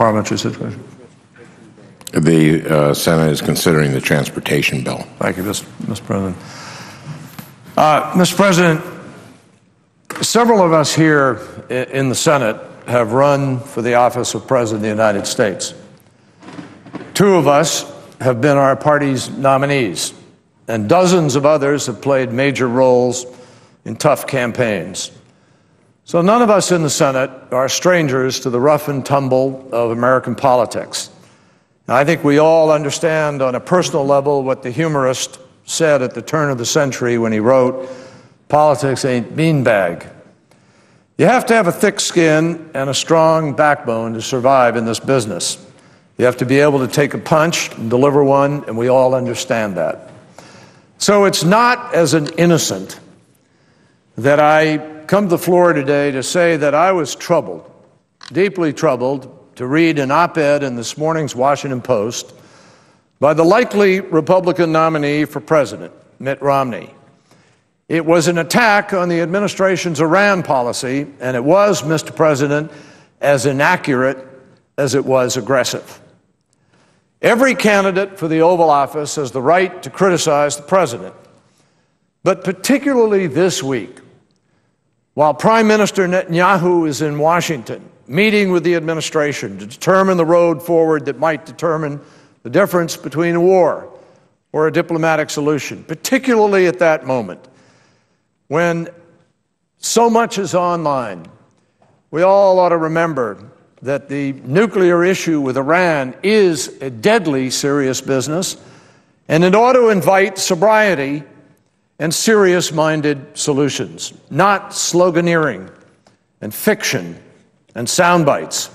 parliamentary situation. The uh, Senate is considering the transportation bill. Thank you, Mr. President. Uh, Mr. President, several of us here in the Senate have run for the office of President of the United States. Two of us have been our party's nominees, and dozens of others have played major roles in tough campaigns. So none of us in the Senate are strangers to the rough and tumble of American politics. I think we all understand on a personal level what the humorist said at the turn of the century when he wrote, Politics ain't beanbag. You have to have a thick skin and a strong backbone to survive in this business. You have to be able to take a punch and deliver one, and we all understand that. So it's not as an innocent that I come to the floor today to say that I was troubled, deeply troubled, to read an op ed in this morning's Washington Post by the likely Republican nominee for president, Mitt Romney. It was an attack on the administration's Iran policy, and it was, Mr. President, as inaccurate as it was aggressive. Every candidate for the Oval Office has the right to criticize the president. But particularly this week, while Prime Minister Netanyahu is in Washington meeting with the administration to determine the road forward that might determine the difference between a war or a diplomatic solution, particularly at that moment when so much is online. We all ought to remember that the nuclear issue with Iran is a deadly serious business, and in order to invite sobriety, and serious minded solutions, not sloganeering and fiction and sound bites.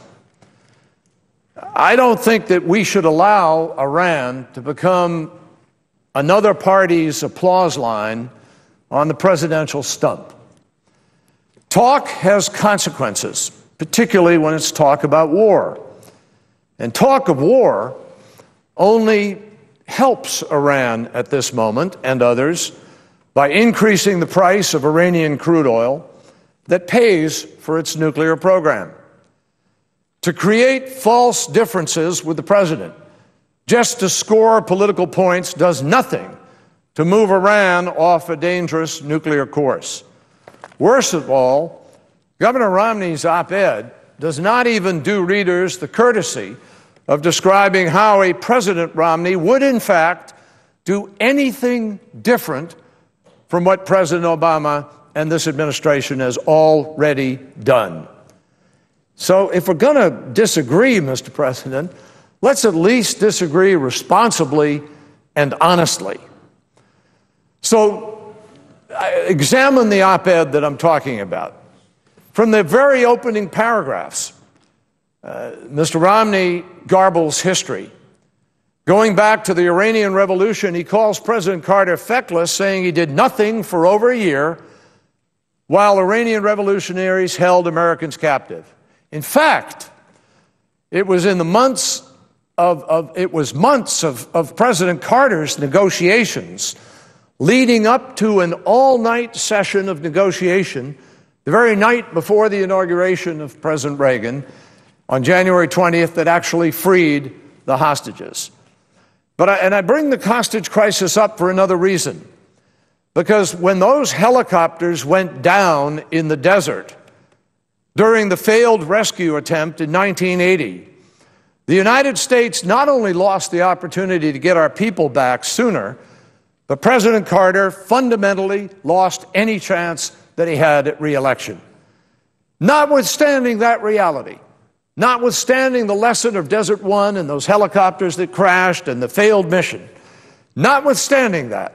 I don't think that we should allow Iran to become another party's applause line on the presidential stump. Talk has consequences, particularly when it's talk about war. And talk of war only helps Iran at this moment and others by increasing the price of Iranian crude oil that pays for its nuclear program, to create false differences with the president just to score political points does nothing to move Iran off a dangerous nuclear course. Worse of all, Governor Romney's op ed does not even do readers the courtesy of describing how a President Romney would, in fact, do anything different from what President Obama and this administration has already done. So, if we're going to disagree, Mr. President, let's at least disagree responsibly and honestly. So, examine the op ed that I'm talking about. From the very opening paragraphs, uh, Mr. Romney garbles history Going back to the Iranian Revolution, he calls President Carter feckless, saying he did nothing for over a year while Iranian revolutionaries held Americans captive. In fact, it was in the months of, of it was months of, of President Carter's negotiations leading up to an all-night session of negotiation the very night before the inauguration of President Reagan on January 20th that actually freed the hostages. But I, and I bring the hostage crisis up for another reason. Because when those helicopters went down in the desert during the failed rescue attempt in 1980, the United States not only lost the opportunity to get our people back sooner, but President Carter fundamentally lost any chance that he had at reelection. Notwithstanding that reality, Notwithstanding the lesson of Desert One and those helicopters that crashed and the failed mission, notwithstanding that,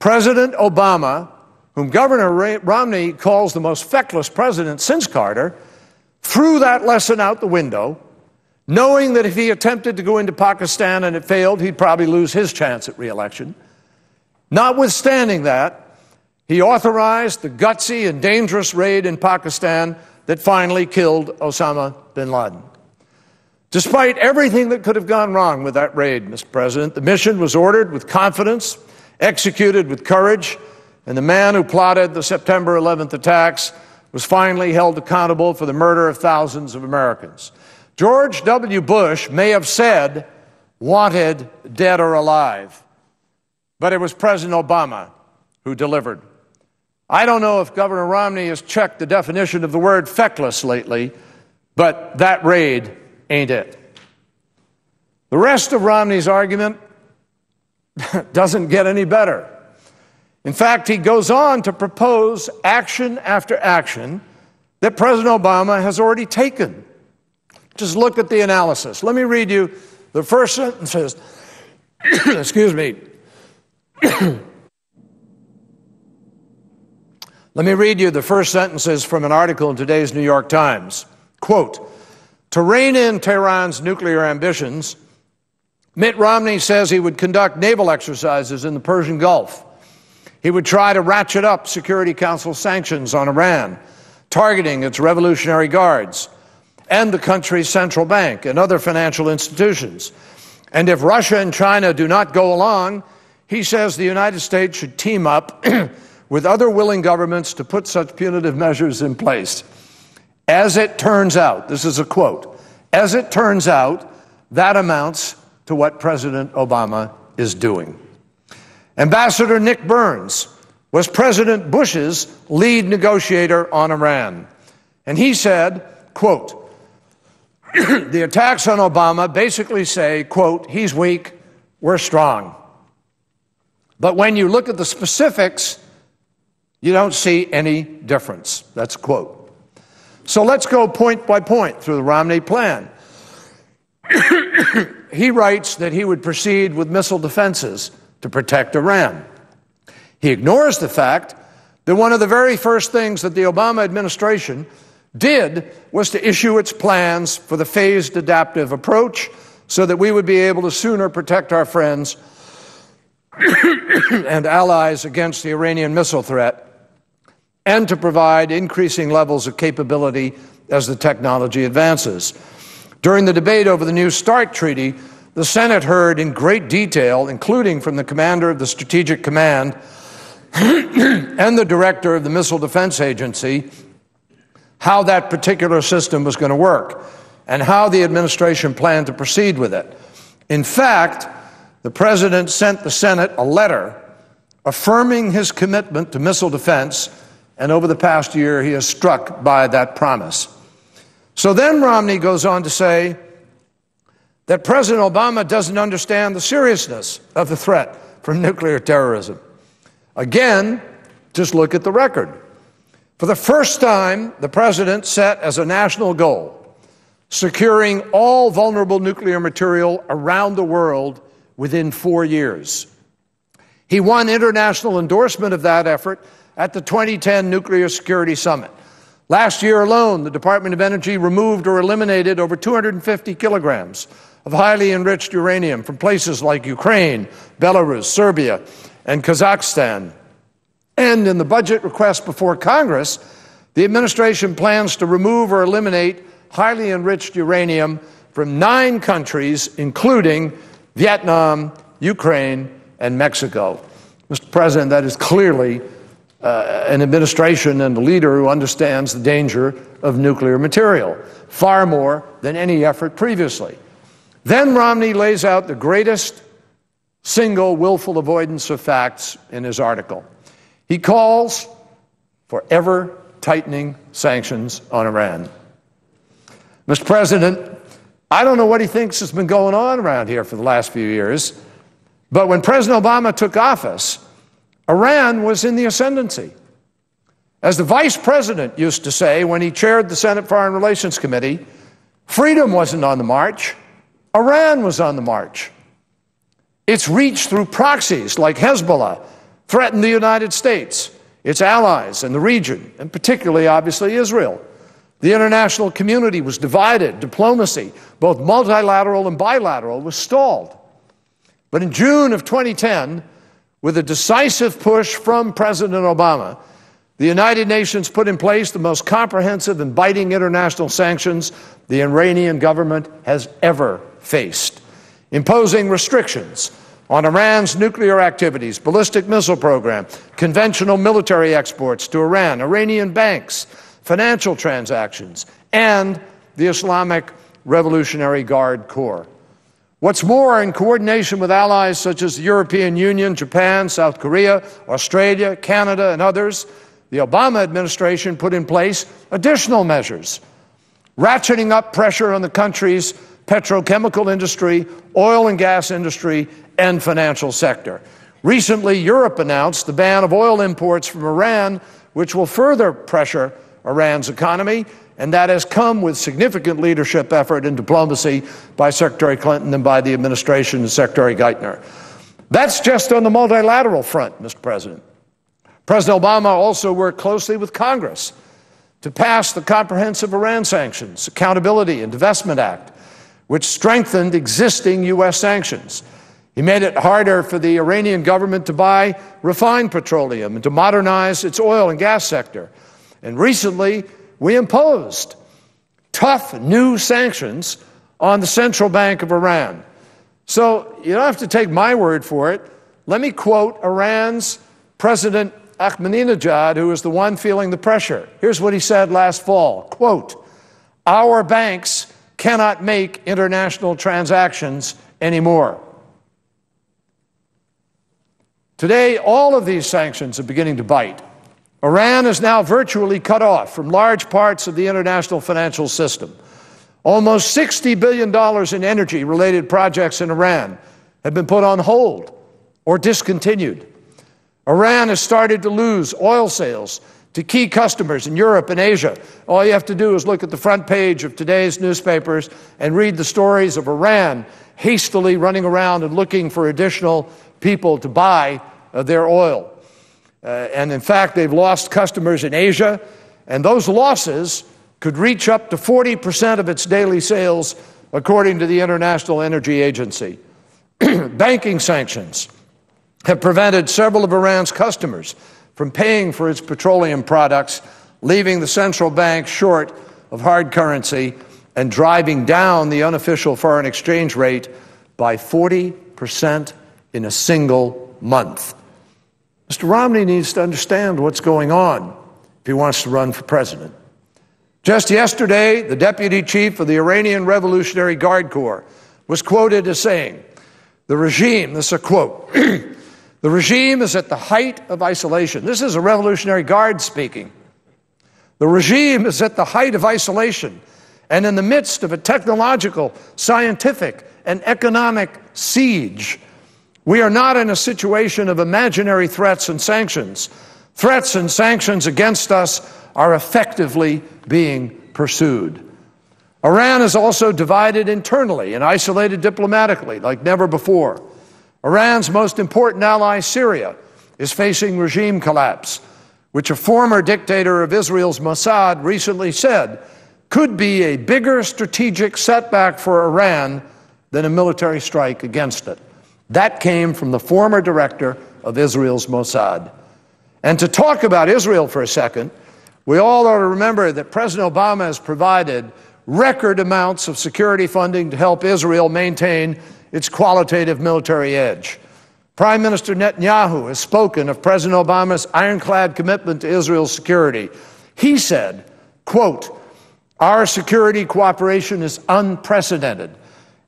President Obama, whom Governor Romney calls the most feckless president since Carter, threw that lesson out the window, knowing that if he attempted to go into Pakistan and it failed, he'd probably lose his chance at reelection. Notwithstanding that, he authorized the gutsy and dangerous raid in Pakistan that finally killed Osama bin Laden. Despite everything that could have gone wrong with that raid, Mr. President, the mission was ordered with confidence, executed with courage, and the man who plotted the September 11th attacks was finally held accountable for the murder of thousands of Americans. George W. Bush may have said, wanted dead or alive, but it was President Obama who delivered. I don't know if Governor Romney has checked the definition of the word feckless lately, but that raid ain't it. The rest of Romney's argument doesn't get any better. In fact, he goes on to propose action after action that President Obama has already taken. Just look at the analysis. Let me read you the first sentence excuse me. Let me read you the first sentences from an article in today's New York Times. Quote To rein in Tehran's nuclear ambitions, Mitt Romney says he would conduct naval exercises in the Persian Gulf. He would try to ratchet up Security Council sanctions on Iran, targeting its Revolutionary Guards and the country's central bank and other financial institutions. And if Russia and China do not go along, he says the United States should team up with other willing governments to put such punitive measures in place. As it turns out, this is a quote, as it turns out, that amounts to what President Obama is doing. Ambassador Nick Burns was President Bush's lead negotiator on Iran. And he said, quote, the attacks on Obama basically say, quote, he's weak, we're strong. But when you look at the specifics, you don't see any difference. That's a quote. So let's go point by point through the Romney plan. he writes that he would proceed with missile defenses to protect Iran. He ignores the fact that one of the very first things that the Obama administration did was to issue its plans for the phased adaptive approach so that we would be able to sooner protect our friends and allies against the Iranian missile threat and to provide increasing levels of capability as the technology advances. During the debate over the new START treaty, the Senate heard in great detail, including from the commander of the Strategic Command and the director of the Missile Defense Agency, how that particular system was going to work and how the administration planned to proceed with it. In fact, the president sent the Senate a letter affirming his commitment to missile defense and over the past year, he is struck by that promise. So then Romney goes on to say that President Obama doesn't understand the seriousness of the threat from nuclear terrorism. Again, just look at the record. For the first time, the president set as a national goal securing all vulnerable nuclear material around the world within four years. He won international endorsement of that effort at the 2010 Nuclear Security Summit. Last year alone, the Department of Energy removed or eliminated over 250 kilograms of highly enriched uranium from places like Ukraine, Belarus, Serbia, and Kazakhstan. And in the budget request before Congress, the administration plans to remove or eliminate highly enriched uranium from nine countries, including Vietnam, Ukraine, and Mexico. Mr. President, that is clearly uh, an administration and a leader who understands the danger of nuclear material, far more than any effort previously. Then Romney lays out the greatest single willful avoidance of facts in his article. He calls for ever tightening sanctions on Iran. Mr. President, I don't know what he thinks has been going on around here for the last few years, but when President Obama took office, Iran was in the ascendancy. As the vice president used to say when he chaired the Senate Foreign Relations Committee, freedom wasn't on the march, Iran was on the march. Its reach through proxies like Hezbollah threatened the United States, its allies in the region, and particularly, obviously, Israel. The international community was divided. Diplomacy, both multilateral and bilateral, was stalled. But in June of 2010, with a decisive push from President Obama, the United Nations put in place the most comprehensive and biting international sanctions the Iranian government has ever faced, imposing restrictions on Iran's nuclear activities, ballistic missile program, conventional military exports to Iran, Iranian banks, financial transactions, and the Islamic Revolutionary Guard Corps. What's more, in coordination with allies such as the European Union, Japan, South Korea, Australia, Canada, and others, the Obama administration put in place additional measures, ratcheting up pressure on the country's petrochemical industry, oil and gas industry, and financial sector. Recently, Europe announced the ban of oil imports from Iran, which will further pressure Iran's economy and that has come with significant leadership effort and diplomacy by Secretary Clinton and by the administration and Secretary Geithner. That's just on the multilateral front, Mr. President. President Obama also worked closely with Congress to pass the Comprehensive Iran Sanctions, Accountability and Divestment Act, which strengthened existing U.S. sanctions. He made it harder for the Iranian government to buy refined petroleum and to modernize its oil and gas sector. And recently, we imposed tough new sanctions on the central bank of Iran. So you don't have to take my word for it. Let me quote Iran's President Ahmadinejad, who is the one feeling the pressure. Here's what he said last fall quote, Our banks cannot make international transactions anymore. Today, all of these sanctions are beginning to bite. Iran is now virtually cut off from large parts of the international financial system. Almost $60 billion in energy related projects in Iran have been put on hold or discontinued. Iran has started to lose oil sales to key customers in Europe and Asia. All you have to do is look at the front page of today's newspapers and read the stories of Iran hastily running around and looking for additional people to buy uh, their oil. Uh, and in fact, they've lost customers in Asia, and those losses could reach up to 40% of its daily sales, according to the International Energy Agency. Banking sanctions have prevented several of Iran's customers from paying for its petroleum products, leaving the central bank short of hard currency and driving down the unofficial foreign exchange rate by 40% in a single month. Mr. Romney needs to understand what's going on if he wants to run for president. Just yesterday, the deputy chief of the Iranian Revolutionary Guard Corps was quoted as saying, The regime, this is a quote, the regime is at the height of isolation. This is a Revolutionary Guard speaking. The regime is at the height of isolation and in the midst of a technological, scientific, and economic siege we are not in a situation of imaginary threats and sanctions. Threats and sanctions against us are effectively being pursued. Iran is also divided internally and isolated diplomatically like never before. Iran's most important ally, Syria, is facing regime collapse, which a former dictator of Israel's Mossad recently said could be a bigger strategic setback for Iran than a military strike against it. That came from the former director of Israel's Mossad. And to talk about Israel for a second, we all ought to remember that President Obama has provided record amounts of security funding to help Israel maintain its qualitative military edge. Prime Minister Netanyahu has spoken of President Obama's ironclad commitment to Israel's security. He said, quote, our security cooperation is unprecedented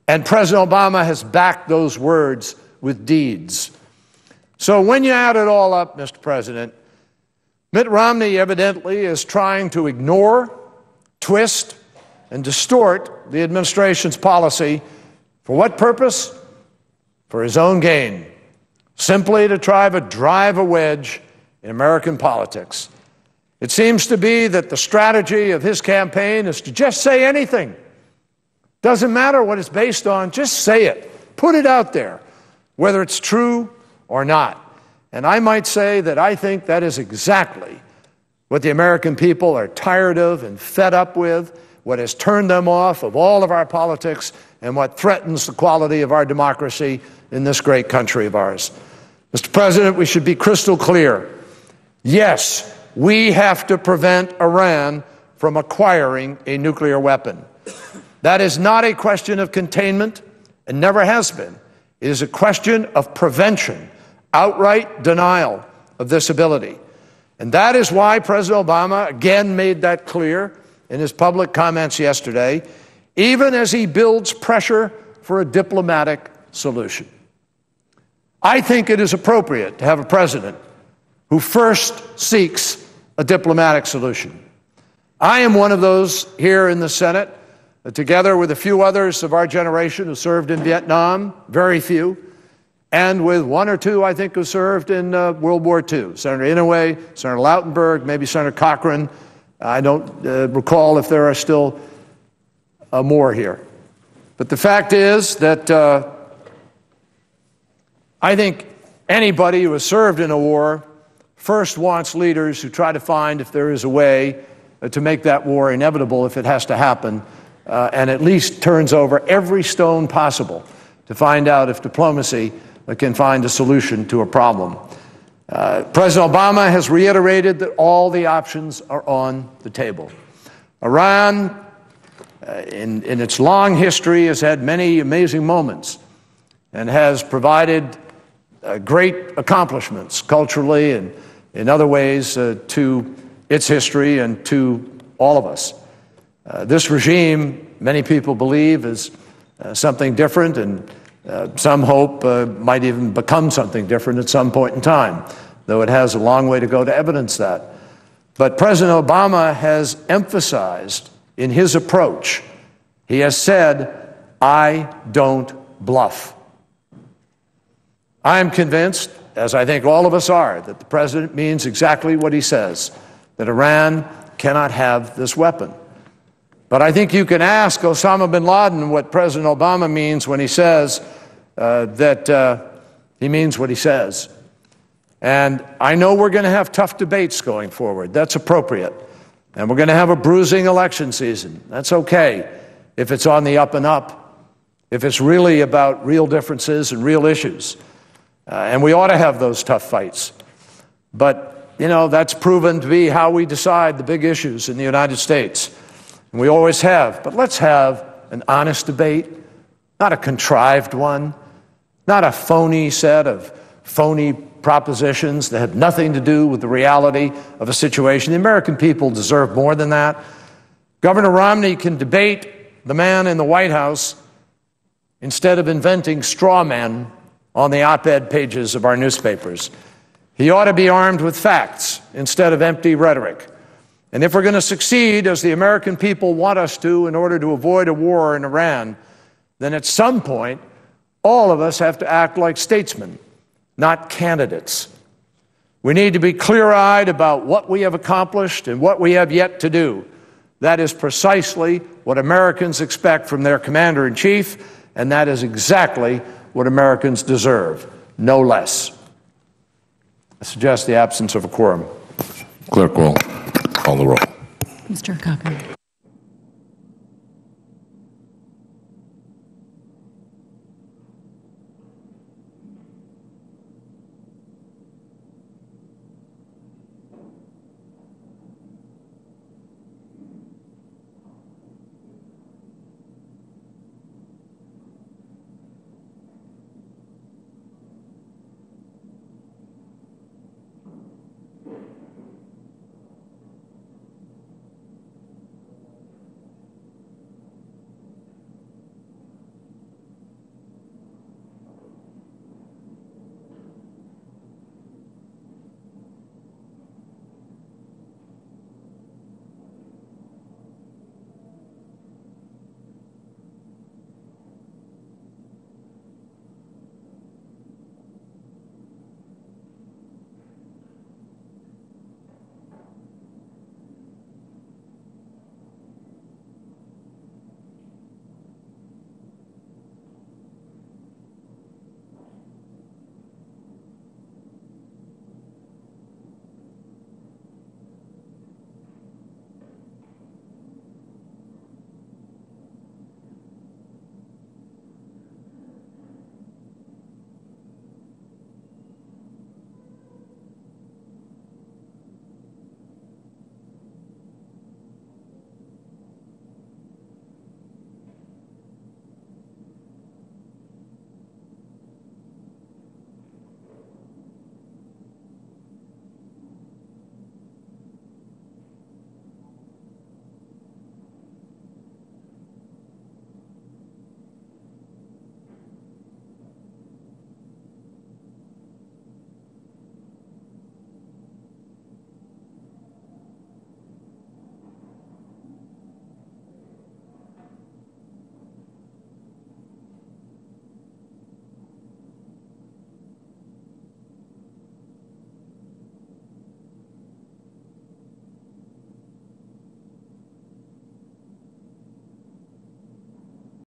and President Obama has backed those words with deeds. So when you add it all up, Mr. President, Mitt Romney evidently is trying to ignore, twist, and distort the administration's policy. For what purpose? For his own gain. Simply to try to drive a wedge in American politics. It seems to be that the strategy of his campaign is to just say anything doesn't matter what it's based on, just say it. Put it out there, whether it's true or not. And I might say that I think that is exactly what the American people are tired of and fed up with, what has turned them off of all of our politics, and what threatens the quality of our democracy in this great country of ours. Mr. President, we should be crystal clear. Yes, we have to prevent Iran from acquiring a nuclear weapon. That is not a question of containment and never has been. It is a question of prevention, outright denial of this ability. And that is why President Obama again made that clear in his public comments yesterday, even as he builds pressure for a diplomatic solution. I think it is appropriate to have a president who first seeks a diplomatic solution. I am one of those here in the Senate uh, together with a few others of our generation who served in Vietnam, very few, and with one or two, I think, who served in uh, World War II Senator Inouye, Senator Lautenberg, maybe Senator Cochran. I don't uh, recall if there are still uh, more here. But the fact is that uh, I think anybody who has served in a war first wants leaders who try to find if there is a way uh, to make that war inevitable if it has to happen uh, and at least turns over every stone possible to find out if diplomacy can find a solution to a problem. Uh, President Obama has reiterated that all the options are on the table. Iran, uh, in, in its long history, has had many amazing moments and has provided uh, great accomplishments culturally and in other ways uh, to its history and to all of us. Uh, this regime, many people believe, is uh, something different, and uh, some hope uh, might even become something different at some point in time, though it has a long way to go to evidence that. But President Obama has emphasized in his approach, he has said, I don't bluff. I am convinced, as I think all of us are, that the president means exactly what he says that Iran cannot have this weapon. But I think you can ask Osama bin Laden what President Obama means when he says uh, that uh, he means what he says. And I know we're going to have tough debates going forward. That's appropriate. And we're going to have a bruising election season. That's okay if it's on the up and up, if it's really about real differences and real issues. Uh, and we ought to have those tough fights. But, you know, that's proven to be how we decide the big issues in the United States and we always have, but let's have an honest debate, not a contrived one, not a phony set of phony propositions that have nothing to do with the reality of a situation. The American people deserve more than that. Governor Romney can debate the man in the White House instead of inventing straw men on the op ed pages of our newspapers. He ought to be armed with facts instead of empty rhetoric. And if we're going to succeed, as the American people want us to, in order to avoid a war in Iran, then at some point, all of us have to act like statesmen, not candidates. We need to be clear eyed about what we have accomplished and what we have yet to do. That is precisely what Americans expect from their commander in chief, and that is exactly what Americans deserve, no less. I suggest the absence of a quorum. Clerk will. Call the roll. Mr. Cochran.